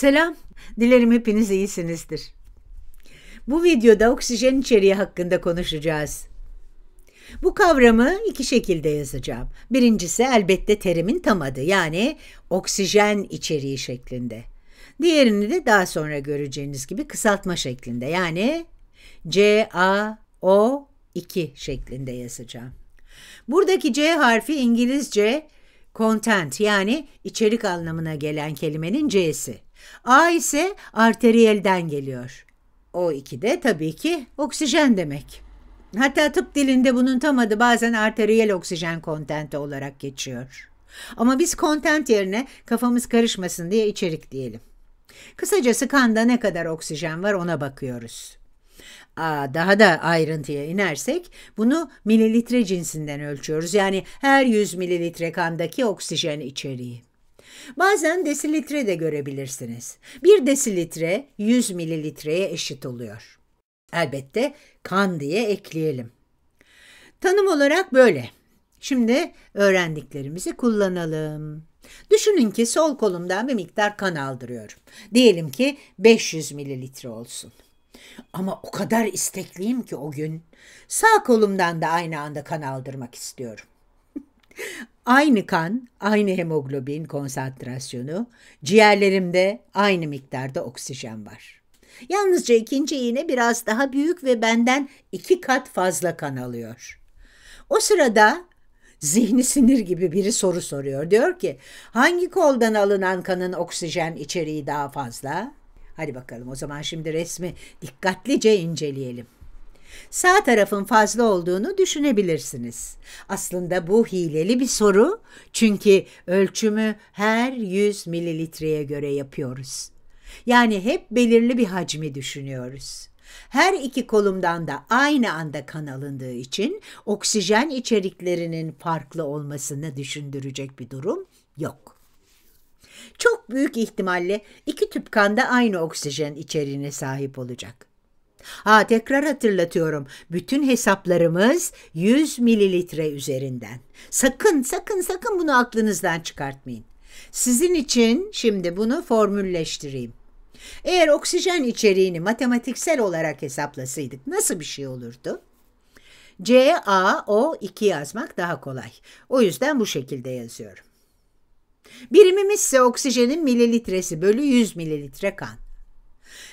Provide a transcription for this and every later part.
Selam, dilerim hepiniz iyisinizdir. Bu videoda oksijen içeriği hakkında konuşacağız. Bu kavramı iki şekilde yazacağım. Birincisi elbette terimin tam adı yani oksijen içeriği şeklinde. Diğerini de daha sonra göreceğiniz gibi kısaltma şeklinde yani CaO2 şeklinde yazacağım. Buradaki C harfi İngilizce content yani içerik anlamına gelen kelimenin C'si. A ise arteriyelden geliyor. O2 de tabii ki oksijen demek. Hatta tıp dilinde bunun tam adı bazen arteriyel oksijen kontenti olarak geçiyor. Ama biz kontent yerine kafamız karışmasın diye içerik diyelim. Kısacası kanda ne kadar oksijen var ona bakıyoruz. Aa, daha da ayrıntıya inersek bunu mililitre cinsinden ölçüyoruz. Yani her 100 mililitre kandaki oksijen içeriği. Bazen desilitre de görebilirsiniz. Bir desilitre 100 mililitreye eşit oluyor. Elbette kan diye ekleyelim. Tanım olarak böyle. Şimdi öğrendiklerimizi kullanalım. Düşünün ki sol kolumdan bir miktar kan aldırıyorum. Diyelim ki 500 mililitre olsun. Ama o kadar istekliyim ki o gün. Sağ kolumdan da aynı anda kan aldırmak istiyorum. Aynı kan, aynı hemoglobin konsantrasyonu, ciğerlerimde aynı miktarda oksijen var. Yalnızca ikinci iğne biraz daha büyük ve benden iki kat fazla kan alıyor. O sırada zihni sinir gibi biri soru soruyor. Diyor ki hangi koldan alınan kanın oksijen içeriği daha fazla? Hadi bakalım o zaman şimdi resmi dikkatlice inceleyelim. Sağ tarafın fazla olduğunu düşünebilirsiniz. Aslında bu hileli bir soru çünkü ölçümü her 100 mililitreye göre yapıyoruz. Yani hep belirli bir hacmi düşünüyoruz. Her iki kolumdan da aynı anda kan alındığı için oksijen içeriklerinin farklı olmasını düşündürecek bir durum yok. Çok büyük ihtimalle iki tüp kan da aynı oksijen içeriğine sahip olacak. Ha tekrar hatırlatıyorum. Bütün hesaplarımız 100 mililitre üzerinden. Sakın sakın sakın bunu aklınızdan çıkartmayın. Sizin için şimdi bunu formülleştireyim. Eğer oksijen içeriğini matematiksel olarak hesaplasaydık nasıl bir şey olurdu? CaO2 yazmak daha kolay. O yüzden bu şekilde yazıyorum. Birimimiz ise oksijenin mililitresi bölü 100 mililitre kan.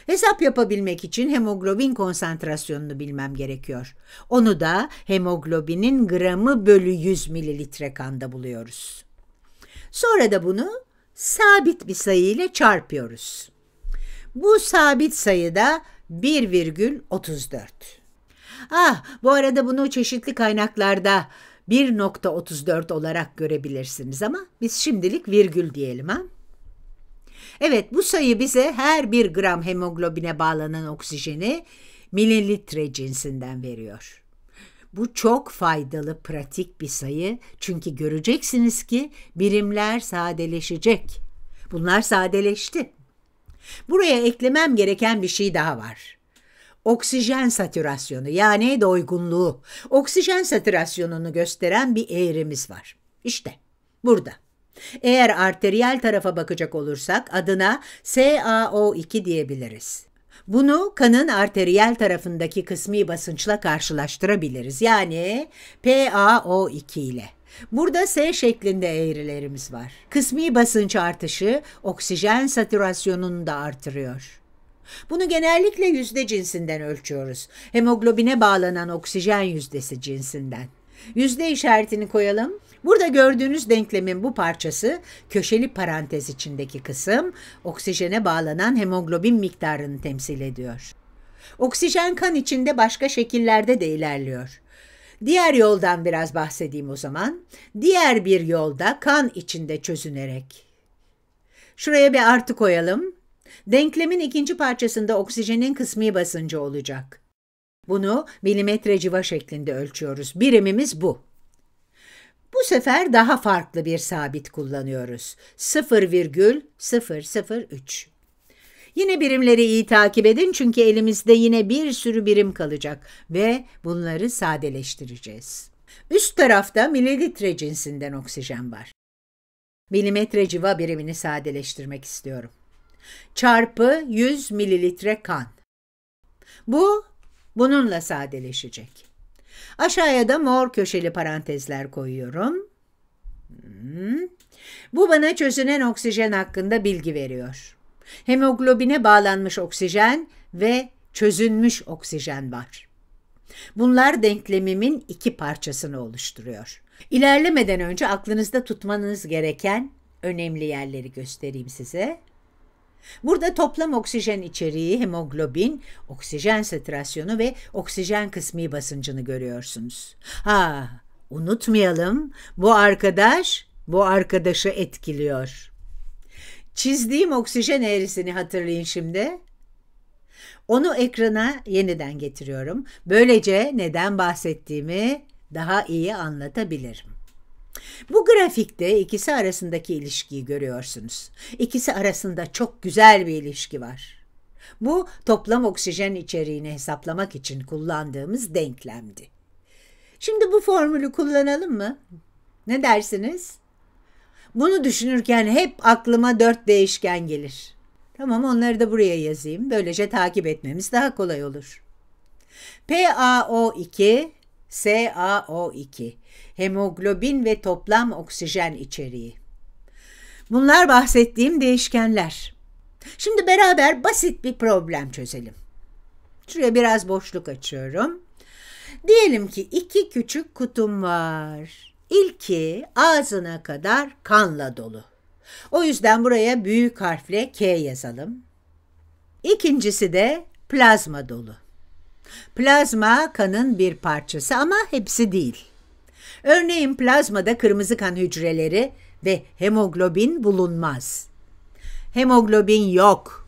Hesap yapabilmek için hemoglobin konsantrasyonunu bilmem gerekiyor. Onu da hemoglobinin gramı bölü 100 mililitre kanda buluyoruz. Sonra da bunu sabit bir sayı ile çarpıyoruz. Bu sabit sayı da 1,34. Ah bu arada bunu çeşitli kaynaklarda 1.34 olarak görebilirsiniz ama biz şimdilik virgül diyelim ha. Evet bu sayı bize her bir gram hemoglobine bağlanan oksijeni mililitre cinsinden veriyor. Bu çok faydalı pratik bir sayı çünkü göreceksiniz ki birimler sadeleşecek. Bunlar sadeleşti. Buraya eklemem gereken bir şey daha var. Oksijen satürasyonu yani doygunluğu, oksijen satürasyonunu gösteren bir eğrimiz var. İşte burada. Eğer arteriyel tarafa bakacak olursak adına SaO2 diyebiliriz. Bunu kanın arteriyel tarafındaki kısmi basınçla karşılaştırabiliriz. Yani PaO2 ile. Burada S şeklinde eğrilerimiz var. Kısmi basınç artışı oksijen satürasyonunu da artırıyor. Bunu genellikle yüzde cinsinden ölçüyoruz. Hemoglobine bağlanan oksijen yüzdesi cinsinden. Yüzde işaretini koyalım. Burada gördüğünüz denklemin bu parçası köşeli parantez içindeki kısım oksijene bağlanan hemoglobin miktarını temsil ediyor. Oksijen kan içinde başka şekillerde de ilerliyor. Diğer yoldan biraz bahsedeyim o zaman. Diğer bir yolda kan içinde çözünerek. Şuraya bir artı koyalım. Denklemin ikinci parçasında oksijenin kısmi basıncı olacak. Bunu milimetre civa şeklinde ölçüyoruz. Birimimiz bu. Bu sefer daha farklı bir sabit kullanıyoruz. 0,003. Yine birimleri iyi takip edin çünkü elimizde yine bir sürü birim kalacak ve bunları sadeleştireceğiz. Üst tarafta mililitre cinsinden oksijen var. Milimetre civa birimini sadeleştirmek istiyorum. Çarpı 100 mililitre kan. Bu Bununla sadeleşecek. Aşağıya da mor köşeli parantezler koyuyorum. Hmm. Bu bana çözünen oksijen hakkında bilgi veriyor. Hemoglobine bağlanmış oksijen ve çözünmüş oksijen var. Bunlar denklemimin iki parçasını oluşturuyor. İlerlemeden önce aklınızda tutmanız gereken önemli yerleri göstereyim size. Burada toplam oksijen içeriği, hemoglobin, oksijen saturasyonu ve oksijen kısmi basıncını görüyorsunuz. Ha, unutmayalım bu arkadaş bu arkadaşı etkiliyor. Çizdiğim oksijen eğrisini hatırlayın şimdi. Onu ekrana yeniden getiriyorum. Böylece neden bahsettiğimi daha iyi anlatabilirim. Bu grafikte ikisi arasındaki ilişkiyi görüyorsunuz. İkisi arasında çok güzel bir ilişki var. Bu toplam oksijen içeriğini hesaplamak için kullandığımız denklemdi. Şimdi bu formülü kullanalım mı? Ne dersiniz? Bunu düşünürken hep aklıma dört değişken gelir. Tamam onları da buraya yazayım. Böylece takip etmemiz daha kolay olur. PaO2 SaO2, hemoglobin ve toplam oksijen içeriği. Bunlar bahsettiğim değişkenler. Şimdi beraber basit bir problem çözelim. Şuraya biraz boşluk açıyorum. Diyelim ki iki küçük kutum var. İlki ağzına kadar kanla dolu. O yüzden buraya büyük harfle K yazalım. İkincisi de plazma dolu. Plazma kanın bir parçası ama hepsi değil. Örneğin plazmada kırmızı kan hücreleri ve hemoglobin bulunmaz. Hemoglobin yok.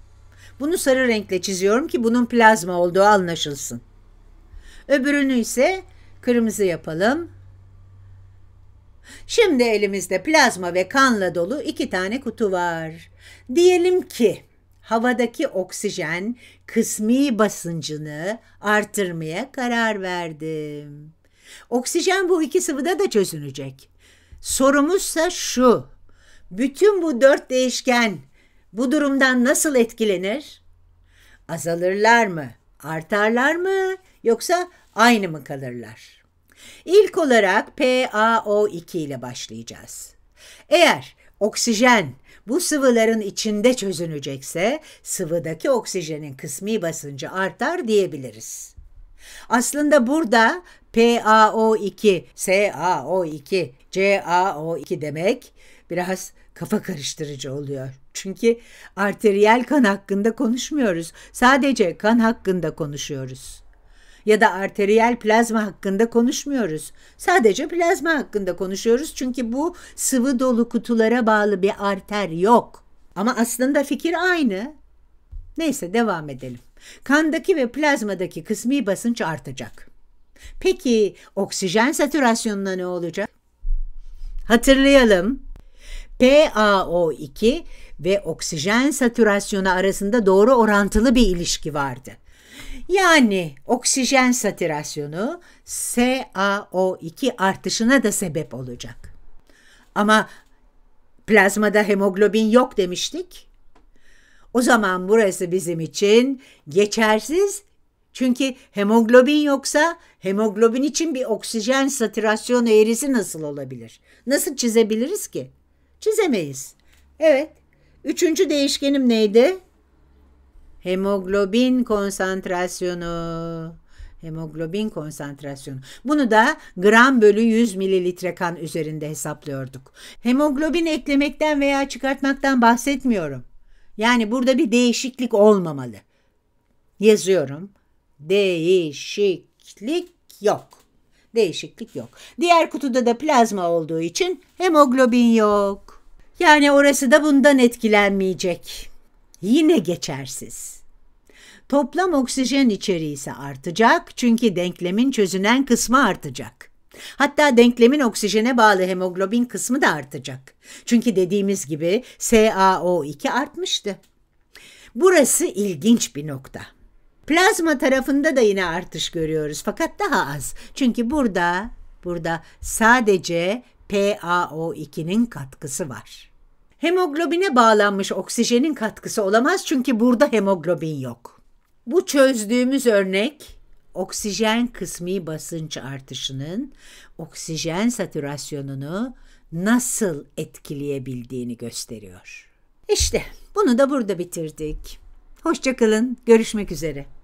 Bunu sarı renkle çiziyorum ki bunun plazma olduğu anlaşılsın. Öbürünü ise kırmızı yapalım. Şimdi elimizde plazma ve kanla dolu iki tane kutu var. Diyelim ki havadaki oksijen kısmi basıncını artırmaya karar verdim. Oksijen bu iki sıvıda da çözünecek. Sorumuzsa şu. Bütün bu dört değişken bu durumdan nasıl etkilenir? Azalırlar mı? Artarlar mı? Yoksa aynı mı kalırlar? İlk olarak PaO2 ile başlayacağız. Eğer oksijen bu sıvıların içinde çözünecekse sıvıdaki oksijenin kısmi basıncı artar diyebiliriz. Aslında burada PaO2, SaO2, CaO2 demek biraz kafa karıştırıcı oluyor. Çünkü arteriyel kan hakkında konuşmuyoruz. Sadece kan hakkında konuşuyoruz ya da arteriyel plazma hakkında konuşmuyoruz. Sadece plazma hakkında konuşuyoruz çünkü bu sıvı dolu kutulara bağlı bir arter yok. Ama aslında fikir aynı. Neyse devam edelim. Kandaki ve plazmadaki kısmi basınç artacak. Peki oksijen satürasyonuna ne olacak? Hatırlayalım. PaO2 ve oksijen satürasyonu arasında doğru orantılı bir ilişki vardı yani oksijen satürasyonu SaO2 artışına da sebep olacak. Ama plazmada hemoglobin yok demiştik. O zaman burası bizim için geçersiz. Çünkü hemoglobin yoksa hemoglobin için bir oksijen satürasyon eğrisi nasıl olabilir? Nasıl çizebiliriz ki? Çizemeyiz. Evet. Üçüncü değişkenim neydi? hemoglobin konsantrasyonu hemoglobin konsantrasyonu. Bunu da gram bölü 100 mililitre kan üzerinde hesaplıyorduk. Hemoglobin eklemekten veya çıkartmaktan bahsetmiyorum. Yani burada bir değişiklik olmamalı. Yazıyorum. Değişiklik yok. Değişiklik yok. Diğer kutuda da plazma olduğu için hemoglobin yok. Yani orası da bundan etkilenmeyecek yine geçersiz. Toplam oksijen içeriği ise artacak çünkü denklemin çözünen kısmı artacak. Hatta denklemin oksijene bağlı hemoglobin kısmı da artacak. Çünkü dediğimiz gibi SaO2 artmıştı. Burası ilginç bir nokta. Plazma tarafında da yine artış görüyoruz fakat daha az. Çünkü burada, burada sadece PaO2'nin katkısı var. Hemoglobine bağlanmış oksijenin katkısı olamaz çünkü burada hemoglobin yok. Bu çözdüğümüz örnek oksijen kısmi basınç artışının oksijen satürasyonunu nasıl etkileyebildiğini gösteriyor. İşte bunu da burada bitirdik. Hoşçakalın, görüşmek üzere.